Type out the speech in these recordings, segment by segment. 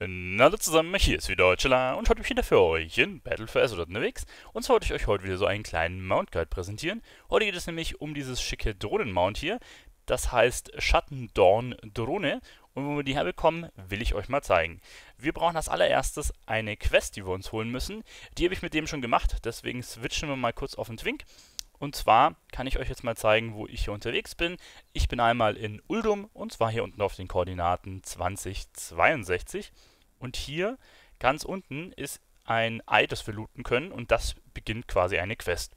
Hallo zusammen, hier ist wieder Chilla und heute bin ich wieder für euch in Battle for Azeroth unterwegs und zwar wollte ich euch heute wieder so einen kleinen Mount Guide präsentieren. Heute geht es nämlich um dieses schicke Drohnen-Mount hier, das heißt Schattendorn-Drohne und wo wir die herbekommen, will ich euch mal zeigen. Wir brauchen als allererstes eine Quest, die wir uns holen müssen, die habe ich mit dem schon gemacht, deswegen switchen wir mal kurz auf den Twink und zwar kann ich euch jetzt mal zeigen, wo ich hier unterwegs bin. Ich bin einmal in Uldum und zwar hier unten auf den Koordinaten 2062. Und hier ganz unten ist ein Ei, das wir looten können und das beginnt quasi eine Quest.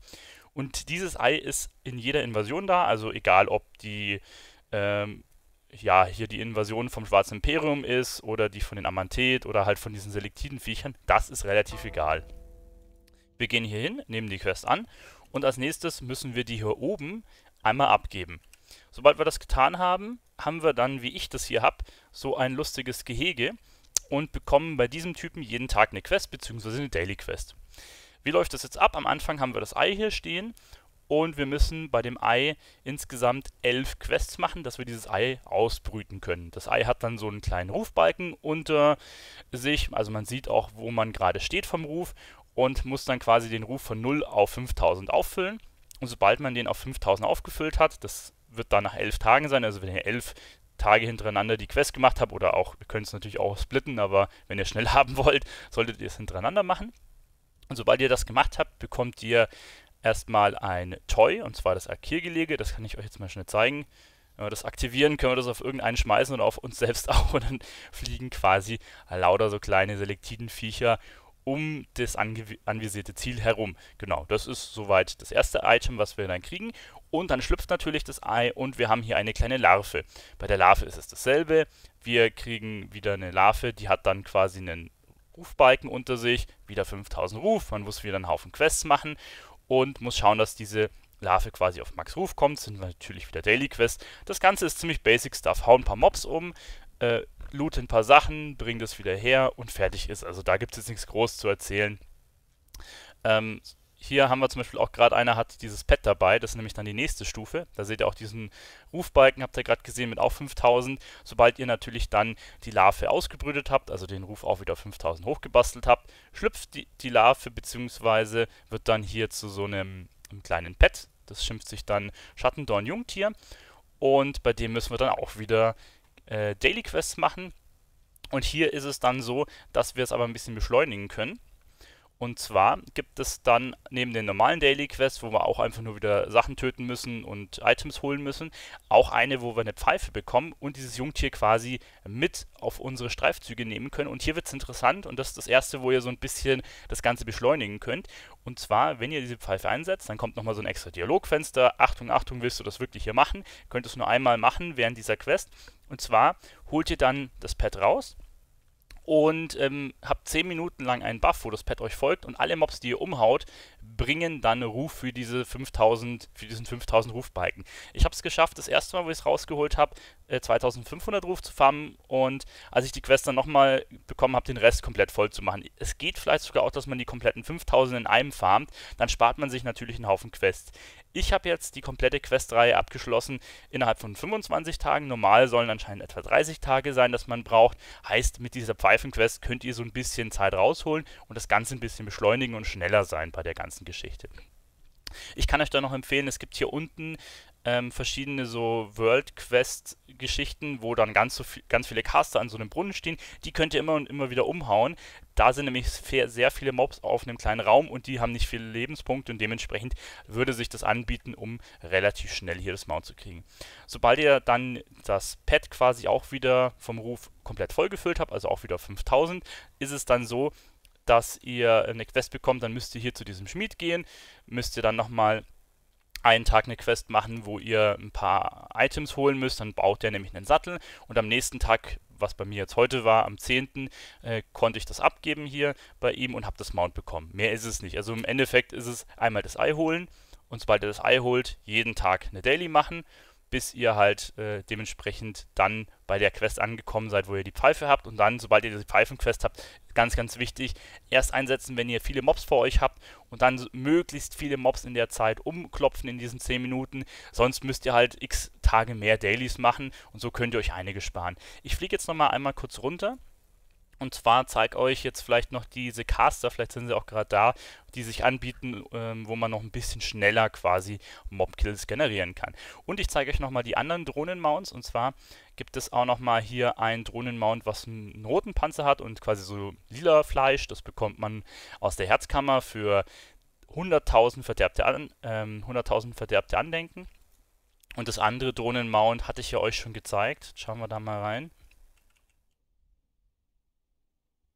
Und dieses Ei ist in jeder Invasion da, also egal ob die ähm, ja, hier die Invasion vom Schwarzen Imperium ist oder die von den Amantet oder halt von diesen selektiven Viechern, das ist relativ egal. Wir gehen hier hin, nehmen die Quest an und als nächstes müssen wir die hier oben einmal abgeben. Sobald wir das getan haben, haben wir dann, wie ich das hier habe, so ein lustiges Gehege und bekommen bei diesem Typen jeden Tag eine Quest bzw. eine Daily Quest. Wie läuft das jetzt ab? Am Anfang haben wir das Ei hier stehen und wir müssen bei dem Ei insgesamt elf Quests machen, dass wir dieses Ei ausbrüten können. Das Ei hat dann so einen kleinen Rufbalken unter sich, also man sieht auch, wo man gerade steht vom Ruf und muss dann quasi den Ruf von 0 auf 5000 auffüllen. Und sobald man den auf 5000 aufgefüllt hat, das wird dann nach 11 Tagen sein, also wenn ihr 11 Tage hintereinander die Quest gemacht habt oder auch, ihr könnt es natürlich auch splitten, aber wenn ihr schnell haben wollt, solltet ihr es hintereinander machen. Und sobald ihr das gemacht habt, bekommt ihr erstmal ein Toy, und zwar das Akirgelege, das kann ich euch jetzt mal schnell zeigen. Wenn wir das aktivieren, können wir das auf irgendeinen schmeißen und auf uns selbst auch und dann fliegen quasi lauter so kleine Selektiden-Viecher um das anvisierte Ziel herum. Genau, das ist soweit das erste Item, was wir dann kriegen. Und dann schlüpft natürlich das Ei und wir haben hier eine kleine Larve. Bei der Larve ist es dasselbe. Wir kriegen wieder eine Larve, die hat dann quasi einen Rufbalken unter sich, wieder 5000 Ruf. Man muss wieder einen Haufen Quests machen und muss schauen, dass diese Larve quasi auf Max Ruf kommt, sind natürlich wieder Daily Quests. Das Ganze ist ziemlich Basic Stuff. Hau ein paar Mobs um, äh, loote ein paar Sachen, bring das wieder her und fertig ist. Also da gibt es jetzt nichts groß zu erzählen. Ähm, hier haben wir zum Beispiel auch gerade einer hat dieses Pad dabei, das ist nämlich dann die nächste Stufe. Da seht ihr auch diesen Rufbalken, habt ihr gerade gesehen, mit auch 5000. Sobald ihr natürlich dann die Larve ausgebrütet habt, also den Ruf auch wieder auf 5000 hochgebastelt habt, schlüpft die, die Larve bzw. wird dann hier zu so einem, einem kleinen Pet. Das schimpft sich dann Schattendorn-Jungtier und bei dem müssen wir dann auch wieder äh, Daily Quests machen. Und hier ist es dann so, dass wir es aber ein bisschen beschleunigen können. Und zwar gibt es dann neben den normalen Daily Quests, wo wir auch einfach nur wieder Sachen töten müssen und Items holen müssen, auch eine, wo wir eine Pfeife bekommen und dieses Jungtier quasi mit auf unsere Streifzüge nehmen können. Und hier wird es interessant und das ist das erste, wo ihr so ein bisschen das Ganze beschleunigen könnt. Und zwar, wenn ihr diese Pfeife einsetzt, dann kommt nochmal so ein extra Dialogfenster. Achtung, Achtung, willst du das wirklich hier machen? Könnt es nur einmal machen während dieser Quest. Und zwar holt ihr dann das Pad raus und ähm, habt 10 Minuten lang einen Buff, wo das Pad euch folgt und alle Mobs, die ihr umhaut, bringen dann Ruf für diese 5000, für diesen 5000 Rufbalken. Ich habe es geschafft, das erste Mal, wo ich es rausgeholt habe, äh, 2500 Ruf zu farmen und als ich die Quest dann nochmal bekommen habe, den Rest komplett voll zu machen. Es geht vielleicht sogar auch, dass man die kompletten 5000 in einem farmt, dann spart man sich natürlich einen Haufen Quests. Ich habe jetzt die komplette Questreihe abgeschlossen innerhalb von 25 Tagen. Normal sollen anscheinend etwa 30 Tage sein, dass man braucht. Heißt, mit dieser Pfeifenquest könnt ihr so ein bisschen Zeit rausholen und das Ganze ein bisschen beschleunigen und schneller sein bei der ganzen ganzen Geschichte. Ich kann euch da noch empfehlen, es gibt hier unten ähm, verschiedene so World Quest Geschichten, wo dann ganz, so viel, ganz viele Caster an so einem Brunnen stehen. Die könnt ihr immer und immer wieder umhauen. Da sind nämlich sehr viele Mobs auf einem kleinen Raum und die haben nicht viele Lebenspunkte und dementsprechend würde sich das anbieten, um relativ schnell hier das Mount zu kriegen. Sobald ihr dann das Pad quasi auch wieder vom Ruf komplett vollgefüllt habt, also auch wieder 5000, ist es dann so, dass ihr eine Quest bekommt, dann müsst ihr hier zu diesem Schmied gehen, müsst ihr dann nochmal einen Tag eine Quest machen, wo ihr ein paar Items holen müsst, dann baut der nämlich einen Sattel und am nächsten Tag, was bei mir jetzt heute war, am 10. Äh, konnte ich das abgeben hier bei ihm und habe das Mount bekommen. Mehr ist es nicht. Also im Endeffekt ist es einmal das Ei holen und sobald ihr das Ei holt, jeden Tag eine Daily machen bis ihr halt äh, dementsprechend dann bei der Quest angekommen seid, wo ihr die Pfeife habt. Und dann, sobald ihr die Pfeifenquest habt, ganz, ganz wichtig, erst einsetzen, wenn ihr viele Mobs vor euch habt und dann möglichst viele Mobs in der Zeit umklopfen in diesen 10 Minuten. Sonst müsst ihr halt x Tage mehr Dailies machen und so könnt ihr euch einige sparen. Ich fliege jetzt nochmal einmal kurz runter und zwar zeige euch jetzt vielleicht noch diese Caster, vielleicht sind sie auch gerade da, die sich anbieten, ähm, wo man noch ein bisschen schneller quasi Mobkills generieren kann. Und ich zeige euch nochmal die anderen Drohnenmounts. Und zwar gibt es auch nochmal hier einen Drohnenmount, was einen roten Panzer hat und quasi so lila Fleisch. Das bekommt man aus der Herzkammer für 100.000 verderbte, An ähm, 100 verderbte Andenken. Und das andere Drohnenmount hatte ich ja euch schon gezeigt. Schauen wir da mal rein.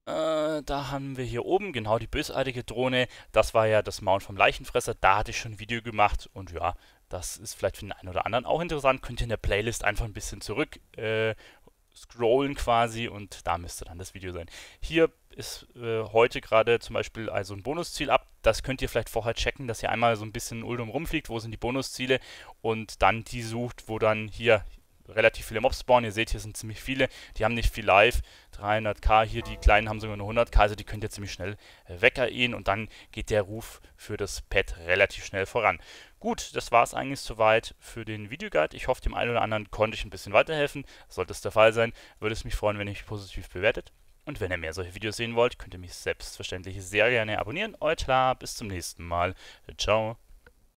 Äh, da haben wir hier oben genau die bösartige Drohne. Das war ja das Mount vom Leichenfresser. Da hatte ich schon ein Video gemacht. Und ja, das ist vielleicht für den einen oder anderen auch interessant. Könnt ihr in der Playlist einfach ein bisschen zurück äh, scrollen quasi und da müsste dann das Video sein. Hier ist äh, heute gerade zum Beispiel also ein Bonusziel ab. Das könnt ihr vielleicht vorher checken, dass ihr einmal so ein bisschen Uldum rumfliegt, wo sind die Bonusziele und dann die sucht, wo dann hier relativ viele Mobs spawnen. Ihr seht, hier sind ziemlich viele. Die haben nicht viel Life. 300k hier, die kleinen haben sogar nur 100k, also die könnt ihr ziemlich schnell äh, wegerieren und dann geht der Ruf für das Pad relativ schnell voran. Gut, das war es eigentlich soweit für den Videoguide. Ich hoffe, dem einen oder anderen konnte ich ein bisschen weiterhelfen. Sollte es der Fall sein, würde es mich freuen, wenn ihr mich positiv bewertet. Und wenn ihr mehr solche Videos sehen wollt, könnt ihr mich selbstverständlich sehr gerne abonnieren. Euer Tla, bis zum nächsten Mal. Ciao.